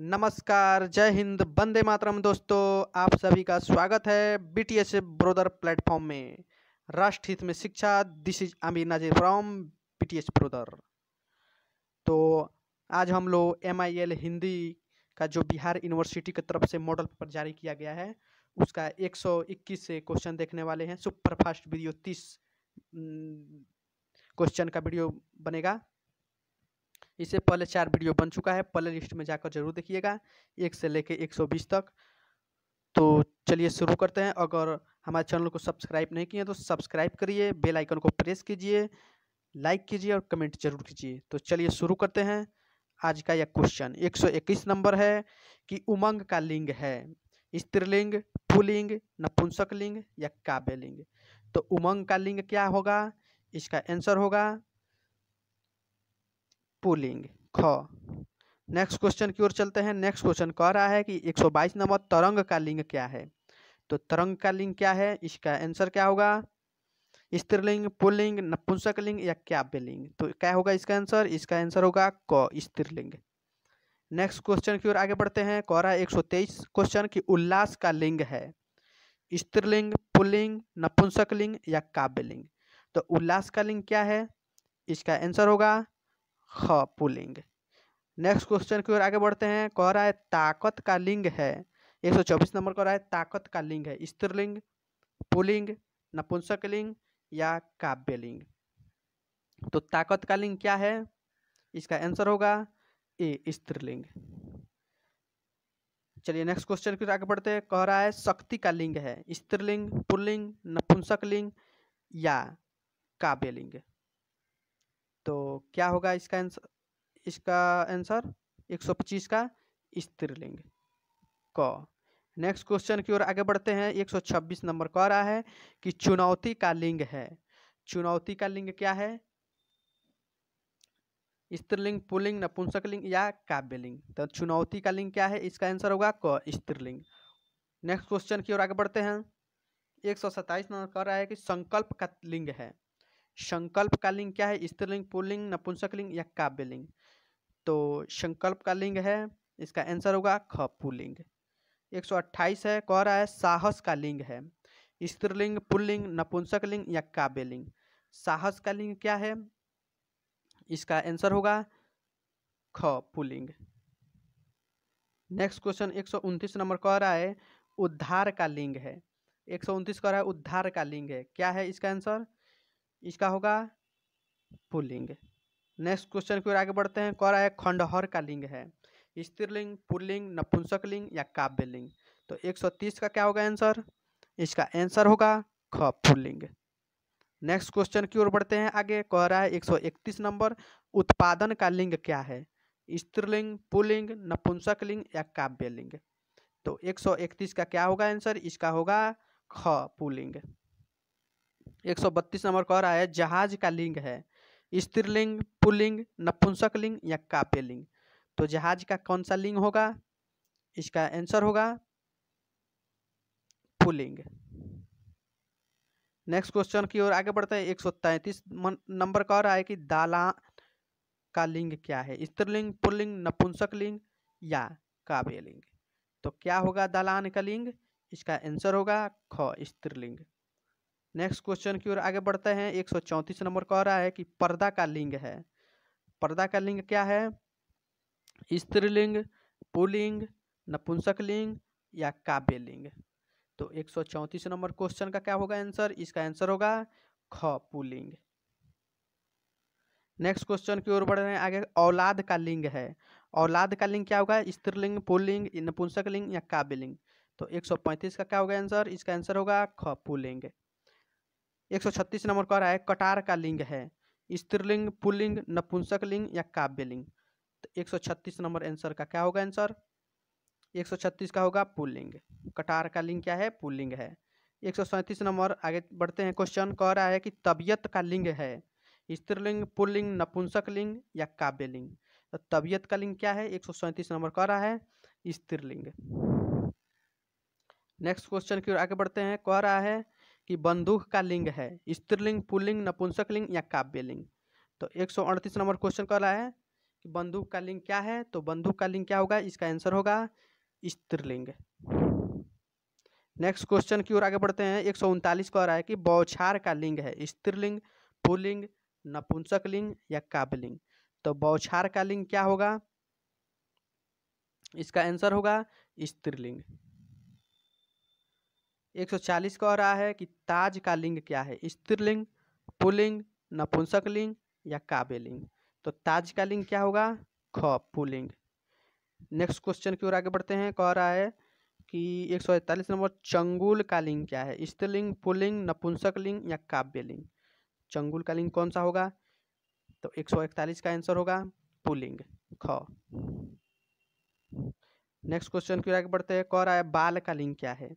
नमस्कार जय हिंद बंदे मातरम दोस्तों आप सभी का स्वागत है B T S brother platform में राष्ट्रहित में शिक्षा this is Aamir Nazir from B T S brother तो आज हम लोग एम आई एल हिंदी का जो बिहार यूनिवर्सिटी की तरफ से मॉडल पेपर जारी किया गया है उसका 121 से क्वेश्चन देखने वाले हैं सुपर फास्ट वीडियो 30 क्वेश्चन का वीडियो बनेगा इससे पहले चार वीडियो बन चुका है प्ले लिस्ट में जाकर जरूर देखिएगा एक से लेके 120 तक तो चलिए शुरू करते हैं अगर हमारे चैनल को सब्सक्राइब नहीं किए तो सब्सक्राइब करिए बेल आइकन को प्रेस कीजिए लाइक कीजिए और कमेंट जरूर कीजिए तो चलिए शुरू करते हैं आज का यह क्वेश्चन इक्कीस नंबर है कि उमंग का लिंग है स्त्रीलिंग पुलिंग नपुंसक लिंग या काव्य लिंग तो उमंग का लिंग क्या होगा इसका आंसर होगा पुलिंग ख नेक्स्ट क्वेश्चन की ओर चलते हैं नेक्स्ट क्वेश्चन कह रहा है कि 122 नंबर तरंग का लिंग क्या है तो तरंग का लिंग क्या है इसका आंसर क्या होगा स्त्रीलिंग पुलिंग नपुंसक लिंग या क्याव्य लिंग तो क्या होगा इसका आंसर इसका आंसर होगा क स्त्रीलिंग नेक्स्ट क्वेश्चन की ओर आगे बढ़ते हैं कह रहा है एक क्वेश्चन कि उल्लास का लिंग है स्त्रीलिंग पुलिंग नपुंसक लिंग या काव्यलिंग तो उल्लास का लिंग क्या है इसका आंसर होगा ख पुलिंग नेक्स्ट क्वेश्चन की ओर आगे बढ़ते हैं कह रहा है ताकत का लिंग है एक सौ चौबीस नंबर कह रहा है ताकत का लिंग है स्त्रीलिंग पुलिंग नपुंसक लिंग या काव्य लिंग तो ताकत का लिंग क्या है इसका आंसर होगा ए स्त्रीलिंग चलिए नेक्स्ट क्वेश्चन की आगे बढ़ते हैं कह रहा है शक्ति का लिंग है स्त्रीलिंग पुल्लिंग नपुंसक लिंग या काव्यलिंग तो क्या होगा इसका आंसर इसका आंसर 125 का स्त्रीलिंग क नेक्स्ट क्वेश्चन की ओर आगे बढ़ते हैं 126 नंबर कह रहा है कि चुनौती का लिंग है चुनौती का लिंग क्या है स्त्रीलिंग पुलिंग नपुंसक लिंग या काव्यलिंग तो चुनौती का लिंग क्या है इसका आंसर होगा क स्त्रीलिंग नेक्स्ट क्वेश्चन की ओर आगे बढ़ते हैं एक सौ सत्ताईस नंबर कह रहा है कि संकल्प का लिंग है संकल्प का लिंग क्या है स्त्रीलिंग पुलिंग नपुंसक लिंग या काव्य लिंग तो संकल्प का लिंग है इसका आंसर होगा ख पुलिंग अट्ठाईस है कह रहा है साहस का लिंग है स्त्रीलिंग पुलिंग नपुंसक लिंग या काव्य लिंग साहस का लिंग क्या है इसका आंसर होगा ख पुलिंग नेक्स्ट क्वेश्चन एक नंबर कह रहा है उद्धार का लिंग है एक कह रहा है उद्धार का लिंग है क्या है इसका आंसर इसका होगा पुलिंग नेक्स्ट क्वेश्चन की ओर आगे बढ़ते हैं कह रहा है खंडहर का लिंग है स्त्रीलिंग पुलिंग नपुंसक लिंग या लिंग तो 130 का क्या होगा आंसर इसका आंसर होगा ख पुलिंग नेक्स्ट क्वेश्चन की ओर बढ़ते हैं आगे कह रहा है 131 नंबर उत्पादन का लिंग क्या है स्त्रीलिंग पुलिंग नपुंसक लिंग या काव्यलिंग तो 131 का क्या होगा आंसर इसका होगा ख पुलिंग 132 नंबर कह रहा है जहाज का लिंग है स्त्रीलिंग पुलिंग नपुंसक लिंग या काव्य लिंग तो जहाज का कौन सा लिंग होगा इसका आंसर होगा पुलिंग नेक्स्ट क्वेश्चन की ओर आगे बढ़ते हैं एक सौ तैतीस नंबर कह रहा है कि दाला का लिंग क्या है स्त्रीलिंग पुलिंग नपुंसक लिंग या काव्य लिंग तो क्या होगा दालान का लिंग इसका आंसर होगा ख स्त्रीलिंग नेक्स्ट क्वेश्चन की ओर आगे बढ़ते हैं एक नंबर कह रहा है कि पर्दा का लिंग है पर्दा का लिंग क्या है स्त्रीलिंग पुलिंग नपुंसक लिंग या काव्य लिंग तो एक नंबर क्वेश्चन का क्या होगा आंसर इसका आंसर होगा ख पुलिंग नेक्स्ट क्वेश्चन की ओर बढ़ रहे हैं आगे औलाद का लिंग है औलाद का लिंग क्या होगा स्त्रीलिंग पुलिंग नपुंसक लिंग या काव्य लिंग तो पैंतीस का क्या होगा आंसर इसका आंसर होगा ख पुलिंग 136 नंबर कह रहा है कटार का लिंग है स्त्रीलिंग पुलिंग नपुंसक लिंग या काव्यलिंग तो 136 नंबर आंसर का क्या होगा आंसर 136 का होगा पुलिंग कटार का लिंग क्या है पुलिंग है एक नंबर आगे बढ़ते हैं क्वेश्चन कह रहा है कि तबियत का लिंग है स्त्रीलिंग पुलिंग नपुंसक लिंग या काव्यलिंग तो तबियत का लिंग क्या है एक नंबर कह रहा है स्त्रीलिंग नेक्स्ट क्वेश्चन की ओर आगे बढ़ते हैं कह रहा है कि बंदूक का लिंग है स्त्रीलिंग पुलिंग नपुंसक लिंग या लिंग तो एक नंबर क्वेश्चन कर रहा है कि बंदूक का लिंग क्या है तो बंदूक का लिंग क्या होगा इसका आंसर होगा स्त्रीलिंग नेक्स्ट क्वेश्चन की ओर आगे बढ़ते हैं एक सौ उनतालीस कह रहा है कि बौछार का लिंग है स्त्रीलिंग पुलिंग नपुंसक लिंग या काव्यलिंग तो बौछार का लिंग क्या होगा इसका आंसर होगा स्त्रीलिंग एक चालीस कह रहा है कि ताज का लिंग क्या है स्त्रीलिंग पुलिंग नपुंसक लिंग या काबे लिंग तो ताज का लिंग क्या होगा ख पुलिंग नेक्स्ट क्वेश्चन की ओर आगे बढ़ते हैं कह रहा है कि एक सौ इकतालीस नंबर चंगुल का लिंग क्या है स्त्रीलिंग पुलिंग नपुंसक लिंग या काव्य लिंग चंगुल का लिंग कौन सा होगा तो एक सौ इकतालीस का आंसर होगा पुलिंग ख नेक्स्ट क्वेश्चन की ओर आगे बढ़ते हैं कह रहा है बाल का लिंग क्या है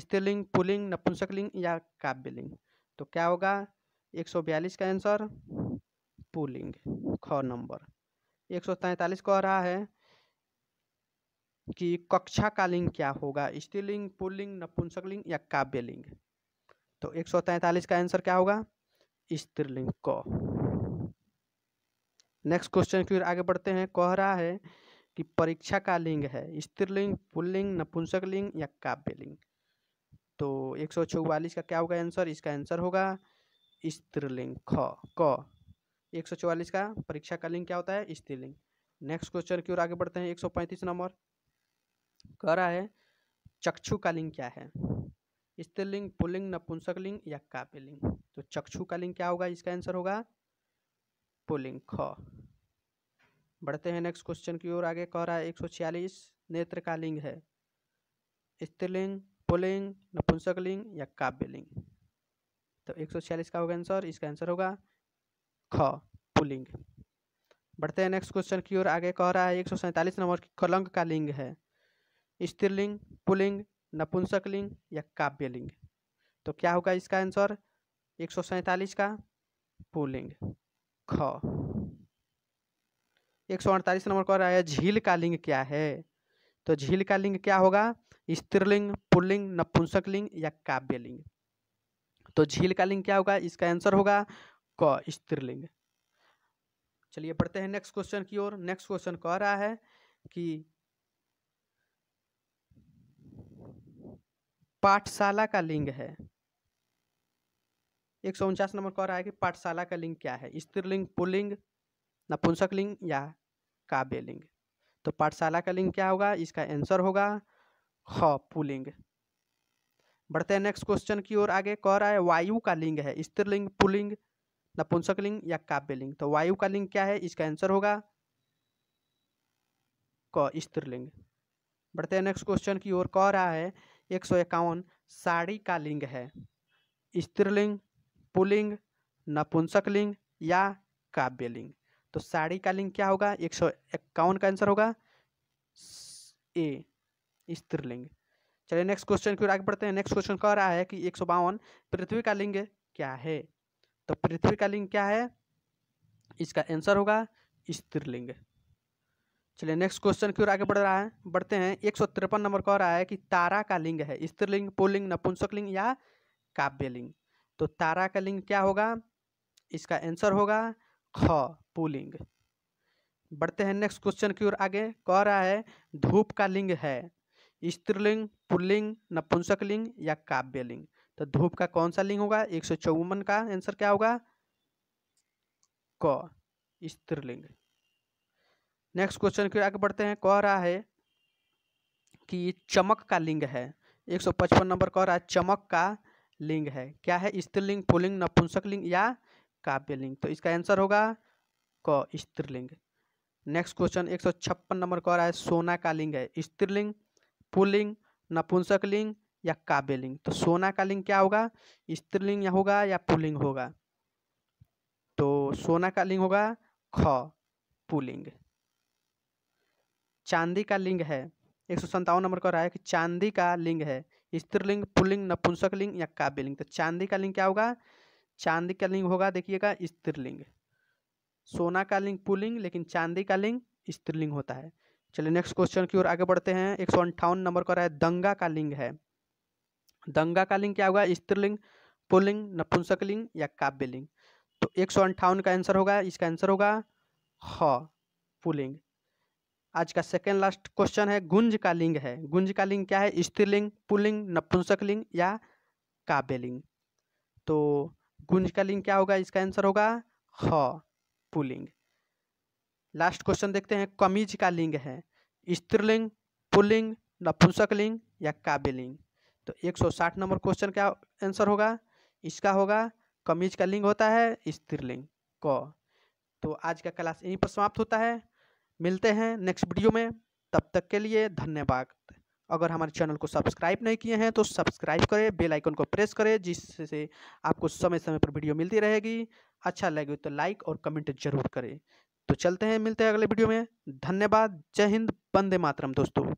स्त्रीलिंग पुलिंग नपुंसकलिंग या काव्यलिंग तो क्या होगा 142 का आंसर पुलिंग ख नंबर एक सौ तैतालीस कह रहा है कि कक्षा का लिंग क्या होगा स्त्रीलिंग पुलिंग नपुंसकलिंग या काव्यलिंग तो एक सौ तैतालीस का आंसर क्या होगा स्त्रीलिंग क नेक्स्ट क्वेश्चन की ओर आगे बढ़ते हैं कह रहा है कि परीक्षा का लिंग है स्त्रीलिंग पुल्लिंग नपुंसकलिंग या काव्यलिंग तो एक सौ चौवालीस का क्या होगा आंसर इसका आंसर होगा स्त्रीलिंग ख क एक सौ चौवालीस का परीक्षा का लिंग क्या होता है स्त्रीलिंग नेक्स्ट क्वेश्चन की ओर आगे बढ़ते हैं एक सौ पैंतीस नंबर कह रहा है चक्षु का लिंग क्या है स्त्रीलिंग पुलिंग नपुंसक लिंग या काव्यलिंग तो चक्षु का लिंग क्या होगा इसका आंसर होगा पुलिंग ख बढ़ते हैं नेक्स्ट क्वेश्चन की ओर आगे कह रहा है एक सौ छियालीस नेत्र का लिंग है स्त्रीलिंग पुलिंग नपुंसकलिंग या काव्यलिंग तो एक सौ छियालीस का होगा आंसर इसका आंसर होगा ख पुलिंग बढ़ते हैं नेक्स्ट क्वेश्चन की ओर आगे कह रहा है एक सौ सैंतालीस नंबर की कलंक का लिंग है स्त्रीलिंग पुलिंग नपुंसकलिंग या काव्यलिंग तो क्या होगा इसका आंसर एक सौ सैंतालीस का पुलिंग ख एक सौ अड़तालीस नंबर कह रहा है झील का लिंग क्या है तो झील का लिंग क्या होगा स्त्रीलिंग पुल्लिंग नपुंसकलिंग या काव्यलिंग तो झील का लिंग क्या होगा इसका आंसर होगा क स्त्रीलिंग चलिए पढ़ते हैं नेक्स्ट क्वेश्चन की ओर नेक्स्ट क्वेश्चन कह रहा है कि पाठशाला का लिंग है एक सौ उनचास नंबर कह रहा है कि पाठशाला का लिंग क्या है स्त्रीलिंग पुलिंग नपुंसक लिंग या काव्य लिंग तो पाठशाला का लिंग क्या होगा इसका आंसर होगा ख पुलिंग बढ़ते हैं नेक्स्ट क्वेश्चन की ओर आगे कह रहा है वायु का लिंग है स्त्रीलिंग पुलिंग नपुंसक लिंग या काव्य लिंग तो वायु का लिंग क्या है इसका आंसर होगा क स्त्रीलिंग बढ़ते हैं नेक्स्ट क्वेश्चन की ओर कह रहा है एक सौ इक्यावन साड़ी का लिंग है स्त्रीलिंग पुलिंग नपुंसक लिंग या काव्य लिंग तो साड़ी का लिंग क्या होगा एक सौ इक्यावन का आंसर होगा ए स्त्रीलिंग चलिए नेक्स्ट क्वेश्चन की ओर आगे बढ़ते हैं नेक्स्ट क्वेश्चन कह रहा है कि एक सौ बावन पृथ्वी का लिंग क्या है तो पृथ्वी का लिंग क्या है इसका आंसर होगा स्त्रीलिंग चलिए नेक्स्ट क्वेश्चन की ओर आगे बढ़ रहा है बढ़ते हैं एक सौ तिरपन नंबर कह रहा है कि तारा का लिंग है स्त्रीलिंग पुलिंग नपुंसक लिंग या काव्यलिंग तो तारा का लिंग क्या होगा इसका आंसर होगा ख पुलिंग बढ़ते हैं नेक्स्ट क्वेश्चन की ओर आगे कह रहा है धूप का लिंग है स्त्रीलिंग पुल्लिंग नपुंसकलिंग या काव्यलिंग तो धूप का कौन सा लिंग होगा एक सौ चौवन का आंसर क्या होगा क स्त्रीलिंग नेक्स्ट क्वेश्चन की आगे बढ़ते हैं कह रहा है कि चमक का लिंग है एक सौ पचपन नंबर कह रहा है चमक का लिंग है क्या है स्त्रीलिंग पुलिंग नपुंसक लिंग या काव्यलिंग तो इसका आंसर होगा क स्त्रीलिंग नेक्स्ट क्वेश्चन एक सौ छप्पन नंबर कह रहा है सोना का लिंग है स्त्रीलिंग पुलिंग नपुंसक लिंग या काव्य लिंग तो सोना का लिंग क्या होगा स्त्रीलिंग होगा या पुलिंग होगा तो सोना का लिंग होगा ख पुलिंग चांदी का लिंग है एक सौ संतावन नंबर का रहा है कि चांदी का लिंग है स्त्रीलिंग पुलिंग नपुंसक लिंग या काव्य लिंग तो चांदी का लिंग क्या होगा चांदी का लिंग होगा देखिएगा स्त्रीलिंग सोना का लिंग पुलिंग लेकिन चांदी का लिंग स्त्रीलिंग होता है चलिए नेक्स्ट क्वेश्चन की ओर आगे बढ़ते हैं एक नंबर का रहा है दंगा का लिंग है दंगा का लिंग क्या होगा स्त्रीलिंग पुलिंग नपुंसक लिंग या काव्य लिंग तो एक सौ अंठावन का आंसर होगा इसका आंसर होगा ह पुलिंग आज का सेकेंड लास्ट क्वेश्चन है गुंज का लिंग है गुंज का लिंग क्या है स्त्रीलिंग पुलिंग नपुंसक लिंग या काव्य लिंग तो गुंज का लिंग क्या होगा इसका आंसर होगा ह पुलिंग लास्ट क्वेश्चन देखते हैं कमीज का लिंग है स्त्रीलिंग पुलिंग नपुंसक लिंग या काव्यलिंग तो 160 नंबर क्वेश्चन का आंसर होगा इसका होगा कमीज का लिंग होता है स्त्रीलिंग क तो आज का क्लास यहीं पर समाप्त होता है मिलते हैं नेक्स्ट वीडियो में तब तक के लिए धन्यवाद अगर हमारे चैनल को सब्सक्राइब नहीं किए हैं तो सब्सक्राइब करें बेल आइकन को प्रेस करें जिससे आपको समय समय पर वीडियो मिलती रहेगी अच्छा लगे तो लाइक और कमेंट जरूर करें तो चलते हैं मिलते हैं अगले वीडियो में धन्यवाद जय हिंद वंदे मातरम दोस्तों